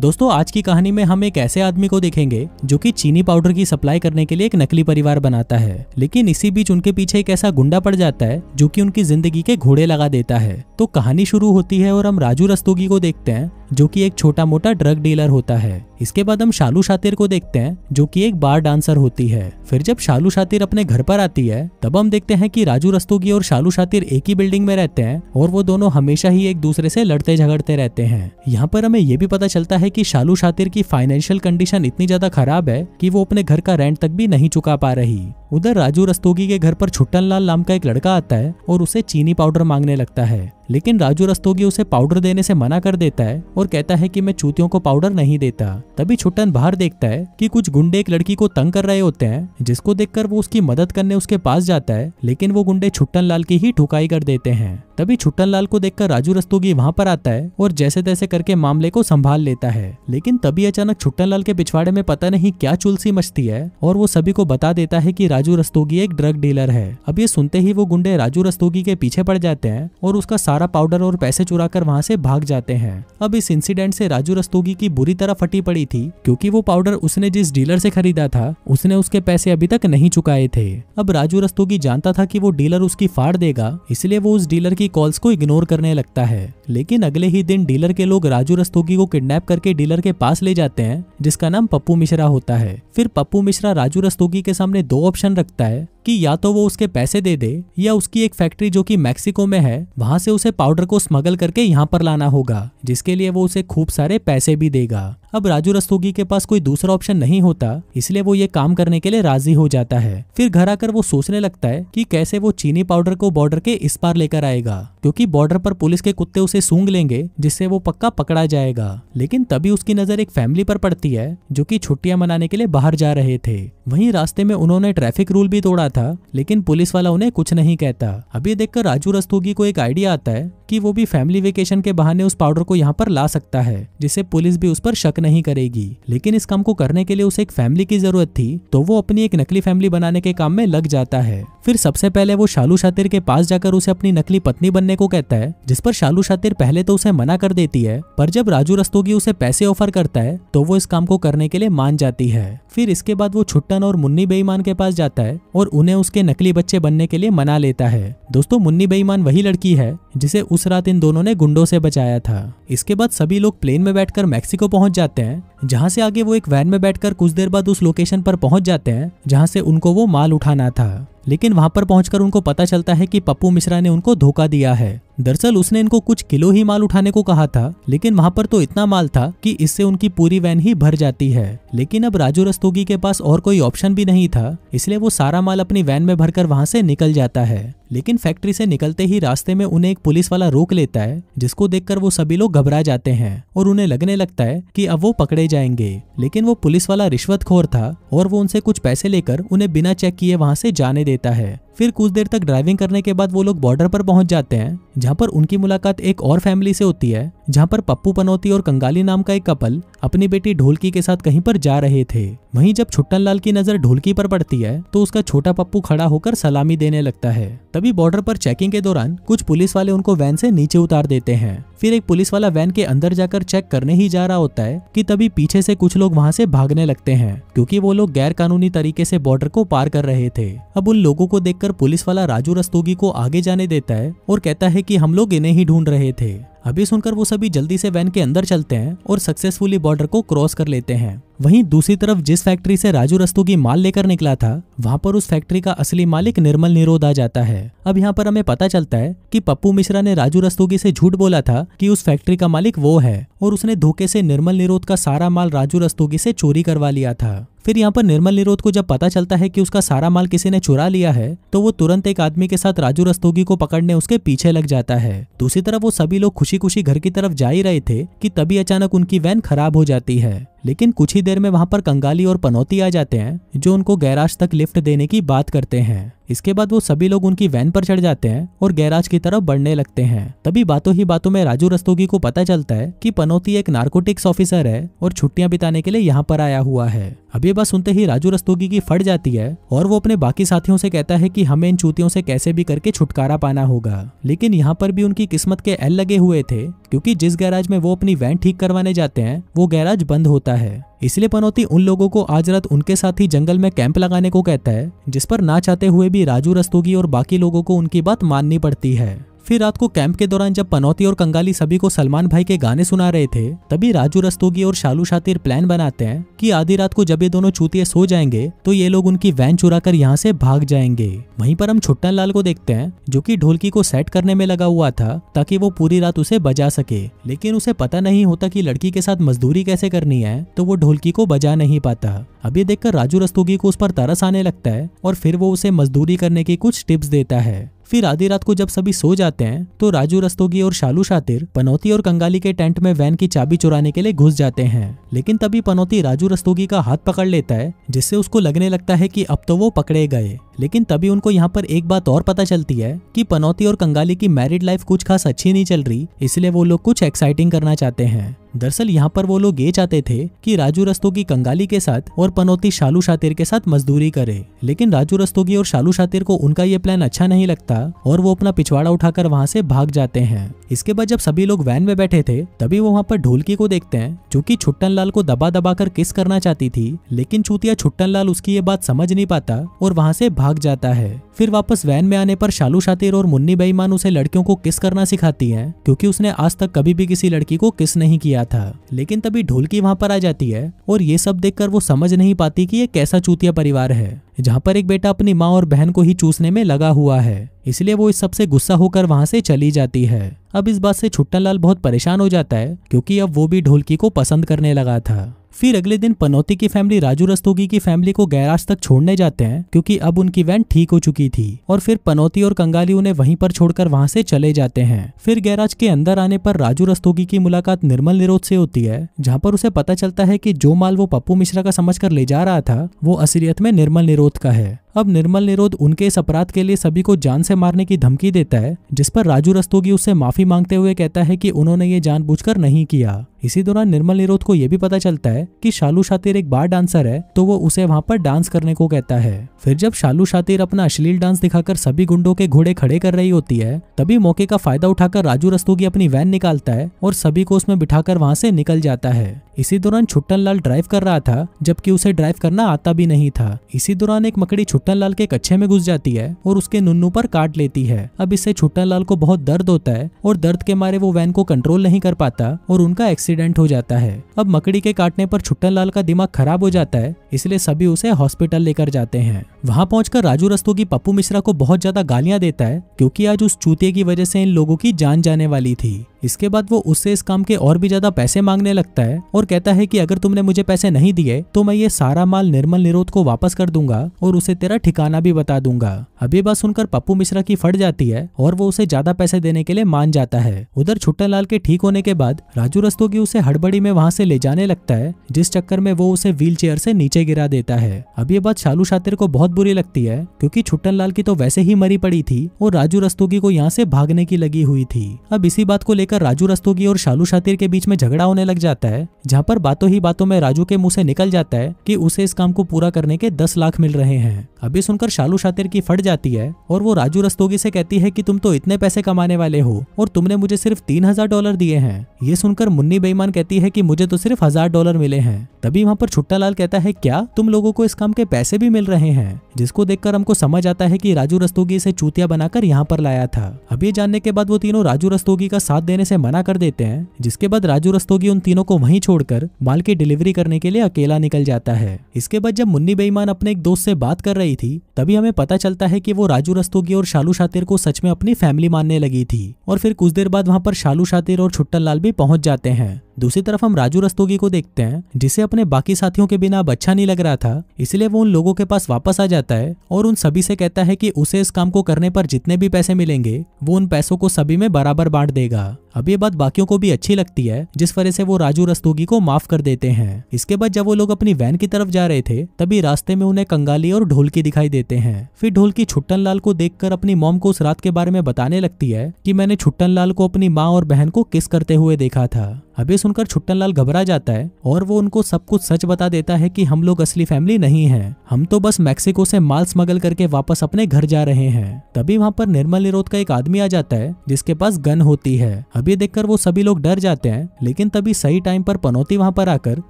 दोस्तों आज की कहानी में हम एक ऐसे आदमी को देखेंगे जो कि चीनी पाउडर की सप्लाई करने के लिए एक नकली परिवार बनाता है लेकिन इसी बीच उनके पीछे एक ऐसा गुंडा पड़ जाता है जो कि उनकी जिंदगी के घोड़े लगा देता है तो कहानी शुरू होती है और हम राजू रस्तोगी को देखते हैं जो कि एक छोटा मोटा ड्रग डीलर होता है इसके बाद हम शालू शातिर को देखते हैं जो कि एक बार डांसर होती है फिर जब शालू शातिर अपने घर पर आती है तब हम देखते हैं कि राजू रस्तोगी और शालू शातिर एक ही बिल्डिंग में रहते हैं और वो दोनों हमेशा ही एक दूसरे से लड़ते झगड़ते रहते हैं यहाँ पर हमें ये भी पता चलता है है कि शालू शातिर की फाइनेंशियल कंडीशन इतनी ज्यादा खराब है कि वो अपने घर का रेंट तक भी नहीं चुका पा रही उधर राजू रस्तोगी के घर पर छुट्टन लाल नाम का एक लड़का आता है और उसे चीनी पाउडर मांगने लगता है लेकिन राजू रस्तोगी उसे पाउडर देने से मना कर देता है और कहता है कि मैं चूतियों को पाउडर नहीं देता तभी छुट्टन बाहर देखता है कि कुछ गुंडे एक लड़की को तंग कर रहे होते हैं जिसको देखकर वो उसकी मदद करने उसके पास जाता है लेकिन वो गुंडे छुट्टन लाल की ही ठुकाई कर देते हैं तभी छुट्टन लाल को देखकर राजू रस्तोगी वहाँ पर आता है और जैसे तैसे करके मामले को संभाल लेता है लेकिन तभी अचानक छुट्टन लाल के पिछवाड़े में पता नहीं क्या चुलसी मचती है और वो सभी को बता देता है की राजू रस्तोगी एक ड्रग डीलर है अब ये सुनते ही वो गुंडे राजू रस्तोगी के पीछे पड़ जाते हैं और उसका सारा पाउडर और पैसे चुरा कर वहाँ से भाग जाते हैं अब इस इंसिडेंट से राजू रस्तोगी की बुरी तरह फटी पड़ी थी क्योंकि वो पाउडर उसने जिस डीलर से खरीदा था उसने उसके पैसे अभी तक नहीं चुकाए थे अब राजू रस्तोगी जानता था की वो डीलर उसकी फाड़ देगा इसलिए वो उस डीलर की कॉल्स को इग्नोर करने लगता है लेकिन अगले ही दिन डीलर के लोग राजू रस्तोगी को किडनैप करके डीलर के पास ले जाते हैं जिसका नाम पप्पू मिश्रा होता है फिर पप्पू मिश्रा राजू रस्तोगी के सामने दो ऑप्शन रखता है कि या तो वो उसके पैसे दे दे या उसकी एक फैक्ट्री जो कि मैक्सिको में है वहां से उसे पाउडर को स्मगल करके यहाँ पर लाना होगा जिसके लिए वो उसे खूब सारे पैसे भी देगा अब राजू रस्तोगी के पास कोई दूसरा ऑप्शन नहीं होता इसलिए वो ये काम करने के लिए राजी हो जाता है फिर घर आकर वो सोचने लगता है कि कैसे वो चीनी पाउडर को बॉर्डर के इस पार लेकर आएगा क्योंकि बॉर्डर पर पुलिस के कुत्ते उसे सूंघ लेंगे जिससे वो पक्का पकड़ा जाएगा लेकिन तभी उसकी नजर एक फैमिली पर पड़ती है जो की छुट्टियां मनाने के लिए बाहर जा रहे थे वही रास्ते में उन्होंने ट्रैफिक रूल भी तोड़ा था लेकिन पुलिस वाला उन्हें कुछ नहीं कहता अब ये देखकर राजू रस्तोगी को एक आइडिया आता है कि वो भी फैमिली वेकेशन के बहाने उस पाउडर को यहाँ पर ला सकता है जिससे पुलिस भी उस पर शक नहीं करेगी लेकिन इस काम को करने के लिए उसे एक फैमिली की जरूरत थी तो वो अपनी एक नकली फैमिली बनाने के काम में लग जाता है फिर सबसे पहले वो शालू शातिर के पास जाकर उसे अपनी नकली पत्नी बनने को कहता है जिस पर शालू शातिर पहले तो उसे मना कर देती है पर जब राजू रस्तोगी उसे पैसे ऑफर करता है तो वो इस काम को करने के लिए मान जाती है फिर इसके बाद वो छुट्टन और मुन्नी बेईमान के पास जाता है और उन्हें उसके नकली बच्चे बनने के लिए मना लेता है दोस्तों मुन्नी बेईमान वही लड़की है जिसे उस रात इन दोनों ने गुंडों से बचाया था इसके बाद सभी लोग प्लेन में बैठकर मैक्सिको पहुंच जाते हैं जहां से आगे वो एक वैन में बैठकर कुछ देर बाद उस लोकेशन पर पहुंच जाते हैं जहां से उनको वो माल उठाना था लेकिन वहां पर पहुंचकर उनको पता चलता है कि पप्पू मिश्रा ने उनको धोखा दिया है दरअसल उसने इनको कुछ किलो ही माल उठाने को कहा था लेकिन वहां पर तो इतना माल था कि इससे उनकी पूरी वैन ही भर जाती है लेकिन अब राजू रस्तोगी के पास और कोई ऑप्शन भी नहीं था इसलिए वो सारा माल अपनी वैन में भरकर वहां से निकल जाता है लेकिन फैक्ट्री से निकलते ही रास्ते में उन्हें एक पुलिस वाला रोक लेता है जिसको देखकर वो सभी लोग घबरा जाते हैं और उन्हें लगने लगता है कि अब वो पकड़े जाएंगे लेकिन वो पुलिस वाला रिश्वतखोर था और वो उनसे कुछ पैसे लेकर उन्हें बिना चेक किए वहां से जाने देता है फिर कुछ देर तक ड्राइविंग करने के बाद वो लोग बॉर्डर पर पहुंच जाते हैं जहां पर उनकी मुलाकात एक और फैमिली से होती है जहाँ पर पप्पू पनौती और कंगाली नाम का एक कपल अपनी बेटी ढोलकी के साथ कहीं पर जा रहे थे वहीं जब छुट्टन लाल की नजर ढोलकी पर पड़ती है तो उसका छोटा पप्पू खड़ा होकर सलामी देने लगता है तभी बॉर्डर पर चेकिंग के दौरान कुछ पुलिस वाले उनको वैन से नीचे उतार देते हैं फिर एक पुलिस वाला वैन के अंदर जाकर चेक करने ही जा रहा होता है की तभी पीछे से कुछ लोग वहाँ से भागने लगते हैं क्यूँकी वो लोग गैर कानूनी तरीके से बॉर्डर को पार कर रहे थे अब उन लोगों को देखकर पुलिस वाला राजू रस्तोगी को आगे जाने देता है और कहता है की हम लोग इन्हें ही ढूंढ रहे थे अभी सुनकर वो सभी जल्दी से वैन के अंदर चलते हैं और सक्सेसफुली बॉर्डर को क्रॉस कर लेते हैं वहीं दूसरी तरफ जिस फैक्ट्री से राजू रस्तोगी माल लेकर निकला था वहां पर उस फैक्ट्री का असली मालिक निर्मल निरोध आ जाता है अब यहाँ पर हमें पता चलता है कि पप्पू मिश्रा ने राजू रस्तोगी से झूठ बोला था कि उस फैक्ट्री का मालिक वो है और उसने धोखे से निर्मल निरोध का सारा माल राजू रस्तोगी से चोरी करवा लिया था फिर यहाँ पर निर्मल निरोध को जब पता चलता है कि उसका सारा माल किसी ने चुरा लिया है तो वो तुरंत एक आदमी के साथ राजू रस्तोगी को पकड़ने उसके पीछे लग जाता है दूसरी तरफ वो सभी लोग खुशी खुशी घर की तरफ जा ही रहे थे कि तभी अचानक उनकी वैन खराब हो जाती है लेकिन कुछ ही देर में वहां पर कंगाली और पनौती आ जाते हैं जो उनको गैराज तक लिफ्ट देने की बात करते हैं इसके बाद वो सभी लोग उनकी वैन पर चढ़ जाते हैं और गैराज की तरफ बढ़ने लगते हैं तभी बातों ही बातों में राजू रस्तोगी को पता चलता है कि पनौती एक नार्कोटिक्स ऑफिसर है और छुट्टियां बिताने के लिए यहाँ पर आया हुआ है अब ये बात सुनते ही राजू रस्तोगी की फट जाती है और वो अपने बाकी साथियों से कहता है की हमें इन चूतियों से कैसे भी करके छुटकारा पाना होगा लेकिन यहाँ पर भी उनकी किस्मत के एल लगे हुए थे क्यूँकी जिस गैराज में वो अपनी वैन ठीक करवाने जाते हैं वो गैराज बंद होता है इसलिए पनौती उन लोगों को आज रात उनके साथ ही जंगल में कैंप लगाने को कहता है जिस पर ना चाहते हुए भी राजू रस्तोगी और बाकी लोगों को उनकी बात माननी पड़ती है फिर रात को कैंप के दौरान जब पनौती और कंगाली सभी को सलमान भाई के गाने सुना रहे थे तभी राजू रस्तोगी और शालू शातिर प्लान बनाते हैं कि आधी रात को जब ये दोनों चूतिए सो जाएंगे तो ये लोग उनकी वैन चुरा कर यहाँ से भाग जाएंगे वहीं पर हम छुट्टन लाल को देखते हैं जो की ढोलकी को सेट करने में लगा हुआ था ताकि वो पूरी रात उसे बजा सके लेकिन उसे पता नहीं होता की लड़की के साथ मजदूरी कैसे करनी है तो वो ढोलकी को बजा नहीं पाता अब ये देखकर राजू रस्तोगी को उस पर तरस आने लगता है और फिर वो उसे मजदूरी करने की कुछ टिप्स देता है फिर आधी रात को जब सभी सो जाते हैं तो राजू रस्तोगी और शालू शातिर पनौती और कंगाली के टेंट में वैन की चाबी चुराने के लिए घुस जाते हैं लेकिन तभी पनौती राजू रस्तोगी का हाथ पकड़ लेता है जिससे उसको लगने लगता है कि अब तो वो पकड़े गए लेकिन तभी उनको यहाँ पर एक बात और पता चलती है कि पनौती और कंगाली की मैरिड लाइफ कुछ खास अच्छी नहीं चल रही इसलिए वो लोग कुछ एक्साइटिंग करना चाहते हैं दरअसल यहाँ पर वो लोग ये चाहते थे कि राजू रस्तोगी कंगाली के साथ और पनौती शालू शातिर के साथ मजदूरी करे लेकिन राजू रस्तोगी और शालू शातिर को उनका ये प्लान अच्छा नहीं लगता और वो अपना पिछवाड़ा उठाकर वहाँ से भाग जाते हैं इसके बाद जब सभी लोग वैन में बैठे थे तभी वो वहाँ पर ढोलकी को देखते हैं जो की छुट्टन लाल को दबा दबा कर किस करना चाहती थी लेकिन चूतिया छुट्टन लाल उसकी ये बात समझ नहीं पाता और वहाँ से भाग जाता है फिर वापस वैन में आने पर शालू शातिर और मुन्नी बेईमान उसे लड़कियों को किस करना सिखाती है क्यूँकी उसने आज तक कभी भी किसी लड़की को किस नहीं किया गया था लेकिन तभी ढोलकी वहां पर आ जाती है और ये सब देखकर वो समझ नहीं पाती कि ये कैसा चूतिया परिवार है जहाँ पर एक बेटा अपनी माँ और बहन को ही चूसने में लगा हुआ है इसलिए वो इस सबसे गुस्सा होकर वहां से चली जाती है अब इस बात से छुट्टनलाल बहुत परेशान हो जाता है क्योंकि अब वो भी ढोलकी को पसंद करने लगा था फिर अगले दिन पनौती की फैमिली राजू रस्तोगी की फैमिली को गैराज तक छोड़ने जाते हैं क्योंकि अब उनकी वैन ठीक हो चुकी थी और फिर पनौती और कंगाली उन्हें वहीं पर छोड़कर वहां से चले जाते हैं फिर गैराज के अंदर आने पर राजू रस्तोगी की मुलाकात निर्मल निरोध से होती है जहाँ पर उसे पता चलता है की जो माल वो पप्पू मिश्रा का समझ कर ले जा रहा था वो असलियत में निर्मल निरोध का है अब निर्मल निरोध उनके इस अपराध के लिए सभी को जान से मारने की धमकी देता है जिस पर राजू रस्तोगी उससे माफी मांगते हुए कहता है कि उन्होंने ये जानबूझकर नहीं किया इसी दौरान निर्मल निरोध को यह भी पता चलता है कि शालू शातिर एक बार डांसर है तो वो उसे वहाँ पर डांस करने को कहता है फिर जब शालू शातिर अपना अश्लील डांस दिखाकर सभी गुंडों के घोड़े खड़े कर रही होती है तभी मौके का फायदा उठाकर राजू रस्तों की अपनी वैन निकालता है और सभी को उसमें बिठाकर वहाँ से निकल जाता है इसी दौरान छुट्टन लाल ड्राइव कर रहा था जबकि उसे ड्राइव करना आता भी नहीं था इसी दौरान एक मकड़ी छुट्टन लाल के कच्छे में घुस जाती है और उसके नुन्नू पर काट लेती है अब इससे छुट्टन लाल को बहुत दर्द होता है और दर्द के मारे वो वैन को कंट्रोल नहीं कर पाता और उनका एक्सीडेंट एक्सीडेंट हो जाता है अब मकड़ी के काटने पर छुट्टन लाल का दिमाग खराब हो जाता है इसलिए सभी उसे हॉस्पिटल लेकर जाते हैं वहां पहुंचकर राजू रस्तों की पप्पू मिश्रा को बहुत ज्यादा गालियां देता है क्योंकि आज उस चूते की वजह से इन लोगों की जान जाने वाली थी इसके बाद वो उससे इस काम के और भी ज्यादा पैसे मांगने लगता है और कहता है कि अगर तुमने मुझे पैसे नहीं दिए तो मैं ये सारा माल निर्मल निरोध को वापस कर दूंगा और उसे तेरा ठिकाना भी बता दूंगा अब ये बात सुनकर पप्पू मिश्रा की फट जाती है और वो उसे ज्यादा पैसे देने के लिए मान जाता है उधर छुट्टा लाल के ठीक होने के बाद राजू की उसे हड़बड़ी में वहाँ से ले जाने लगता है जिस चक्कर में वो उसे व्हील से नीचे गिरा देता है अब ये बात शालू शातिर को बहुत बुरी लगती है क्योंकि छुट्टन की तो वैसे ही मरी पड़ी थी और राजू रस्तोगी को यहाँ से भागने की लगी हुई थी अब इसी बात को लेकर राजू रस्तोगी और शालू शातिर के बीच में झगड़ा होने लग जाता है जहाँ पर बातों ही बातों में राजू के मुँह से निकल जाता है की उसे इस काम को पूरा करने के दस लाख मिल रहे हैं अभी सुनकर शालू शातिर की फट जाती है और वो राजू रस्तोगी से कहती है कि तुम तो इतने पैसे कमाने वाले हो और तुमने मुझे सिर्फ तीन हजार डॉलर दिए हैं ये सुनकर मुन्नी बेईमान कहती है कि मुझे तो सिर्फ हजार डॉलर मिले हैं तभी वहाँ पर छुट्टा लाल कहता है क्या क्या तुम लोगों को इस काम के पैसे भी मिल रहे हैं जिसको देखकर हमको समझ आता है कि राजू रस्तोगी इसे चूतिया बनाकर यहाँ पर लाया था अब ये जानने के बाद वो तीनों राजू रस्तोगी का साथ देने से मना कर देते हैं जिसके बाद राजू रस्तोगी उन तीनों को वहीं छोड़कर माल की डिलीवरी करने के लिए अकेला निकल जाता है इसके बाद जब मुन्नी बेईमान अपने एक दोस्त से बात कर रही थी तभी हमें पता चलता है कि वो राजू रस्तोगी और शालू शातिर को सच में अपनी फैमिली मानने लगी थी और फिर कुछ देर बाद वहाँ पर शालू शातिर और छुट्टन भी पहुंच जाते हैं दूसरी तरफ हम राजू रस्तोगी को देखते हैं जिसे अपने बाकी साथियों के बिना अब अच्छा नहीं लग रहा था इसलिए वो उन लोगों के पास वापस आ जाता है और उन सभी से कहता है कि उसे इस काम को करने पर जितने भी पैसे मिलेंगे वो उन पैसों को सभी में बराबर बांट देगा अब ये बात बाकियों को भी अच्छी लगती है जिस वजह से वो राजू रस्तोगी को माफ कर देते हैं इसके बाद जब वो लोग अपनी वैन की तरफ जा रहे थे तभी रास्ते में उन्हें कंगाली और ढोलकी दिखाई देते हैं फिर ढोलकी छुट्टन को देखकर अपनी मोम को उस रात के बारे में बताने लगती है कि मैंने छुट्टन को अपनी माँ और बहन को किस करते हुए देखा था अब ये सुनकर छुट्टन लाल घबरा जाता है और वो उनको सब कुछ सच बता देता है की हम लोग असली फैमिली नहीं है हम तो बस मैक्सिको से माल स्मगल करके वापस अपने घर जा रहे हैं तभी वहाँ पर निर्मल निरोध का एक आदमी आ जाता है जिसके पास गन होती है ये देखकर वो सभी लोग डर जाते हैं लेकिन तभी सही टाइम पर पनौती वहाँ पर आकर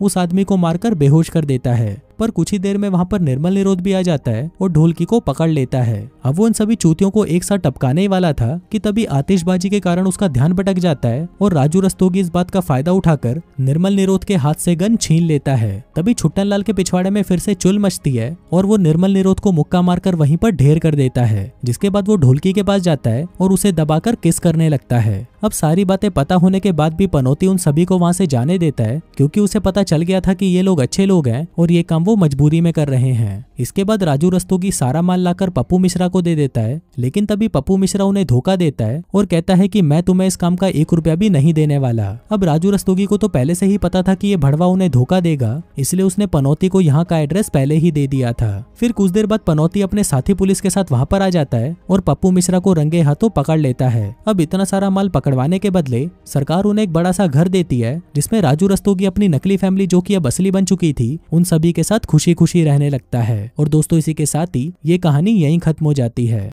उस आदमी को मारकर बेहोश कर देता है पर कुछ ही देर में वहाँ पर निर्मल निरोध भी आ जाता है और ढोलकी को पकड़ लेता है अब वो उन सभी चूतियों को एक साथ टपकाने ही वाला था कि तभी आतिशबाजी के कारण उसका ध्यान भटक जाता है और राजू रस्तोगी इस बात का फायदा उठाकर निर्मल निरोध के हाथ से गन छीन लेता है तभी छुट्टन के पिछवाड़े में फिर से चुल मचती है और वो निर्मल निरोध को मुक्का मारकर वहीं पर ढेर कर देता है जिसके बाद वो ढोलकी के पास जाता है और उसे दबाकर किस करने लगता है अब सारी बातें पता होने के बाद भी पनौती उन सभी को वहाँ से जाने देता है क्योंकि उसे पता चल गया था कि ये लोग अच्छे लोग हैं और ये काम वो मजबूरी में कर रहे हैं इसके बाद राजू रस्तोगी सारा माल लाकर पप्पू मिश्रा को दे देता है लेकिन तभी पप्पू मिश्रा उन्हें धोखा देता है और कहता है कि मैं तुम्हें इस काम का एक रुपया भी नहीं देने वाला अब राजू रस्तोगी को तो पहले से ही पता था कि ये भड़वा उन्हें धोखा देगा इसलिए उसने पनौती को यहाँ का एड्रेस पहले ही दे दिया था फिर कुछ देर बाद पनौती अपने साथी पुलिस के साथ वहाँ पर आ जाता है और पप्पू मिश्रा को रंगे हाथों पकड़ लेता है अब इतना सारा माल पकड़वाने के बदले सरकार उन्हें एक बड़ा सा घर देती है जिसमे राजू रस्तोगी अपनी नकली फैमिली जो की अब असली बन चुकी थी उन सभी के साथ साथ खुशी खुशी रहने लगता है और दोस्तों इसी के साथ ही ये कहानी यहीं खत्म हो जाती है